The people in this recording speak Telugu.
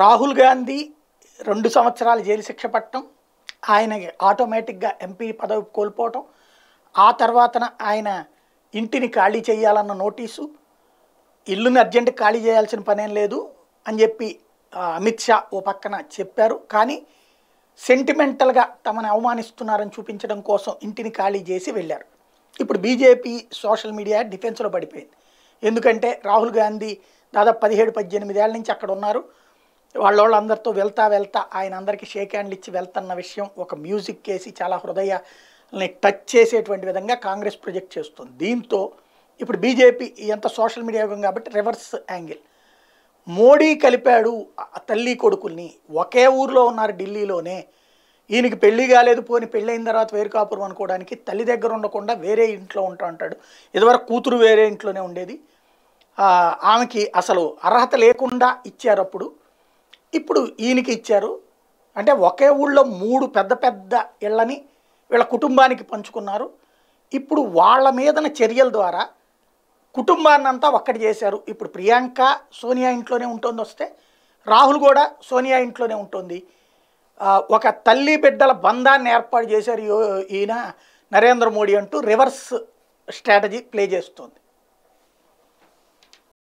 రాహుల్ గాంధీ రెండు సంవత్సరాలు జైలు శిక్ష పట్టడం ఆయన ఆటోమేటిక్గా ఎంపీ పదవి కోల్పోవటం ఆ తర్వాతన ఆయన ఇంటిని ఖాళీ చేయాలన్న నోటీసు ఇల్లుని అర్జెంట్ ఖాళీ చేయాల్సిన పనేం లేదు అని చెప్పి అమిత్ షా ఓ పక్కన చెప్పారు కానీ సెంటిమెంటల్గా తమను అవమానిస్తున్నారని చూపించడం కోసం ఇంటిని ఖాళీ చేసి వెళ్ళారు ఇప్పుడు బీజేపీ సోషల్ మీడియా డిఫెన్స్లో పడిపోయింది ఎందుకంటే రాహుల్ గాంధీ దాదాపు పదిహేడు పద్దెనిమిది ఏళ్ళ నుంచి అక్కడ ఉన్నారు వాళ్ళ వాళ్ళందరితో వెళ్తా వెళ్తా ఆయన అందరికీ షేక్ హ్యాండ్లు ఇచ్చి వెళ్తున్న విషయం ఒక మ్యూజిక్ వేసి చాలా హృదయాన్ని టచ్ చేసేటువంటి విధంగా కాంగ్రెస్ ప్రొజెక్ట్ చేస్తుంది దీంతో ఇప్పుడు బీజేపీ ఎంత సోషల్ మీడియా యుగం కాబట్టి రివర్స్ యాంగిల్ మోడీ కలిపాడు తల్లి కొడుకుల్ని ఒకే ఊర్లో ఉన్నారు ఢిల్లీలోనే ఈయనకి పెళ్లి కాలేదు పోని పెళ్ళైన తర్వాత వేరు కాపురం అనుకోవడానికి తల్లి దగ్గర ఉండకుండా వేరే ఇంట్లో ఉంటా అంటాడు ఇదివరకు కూతురు వేరే ఇంట్లోనే ఉండేది ఆమెకి అసలు అర్హత లేకుండా ఇచ్చారు అప్పుడు ఇప్పుడు ఈయనకి ఇచ్చారు అంటే ఒకే ఊళ్ళో మూడు పెద్ద పెద్ద ఇళ్ళని వీళ్ళ కుటుంబానికి పంచుకున్నారు ఇప్పుడు వాళ్ళ మీదన చర్యల ద్వారా కుటుంబాన్నంతా ఒక్కటి చేశారు ఇప్పుడు ప్రియాంక సోనియా ఇంట్లోనే ఉంటుంది వస్తే రాహుల్ కూడా సోనియా ఇంట్లోనే ఉంటుంది ఒక తల్లి బిడ్డల బంధాన్ని ఏర్పాటు చేశారు ఈయన నరేంద్ర మోడీ అంటూ రివర్స్ స్ట్రాటజీ ప్లే చేస్తుంది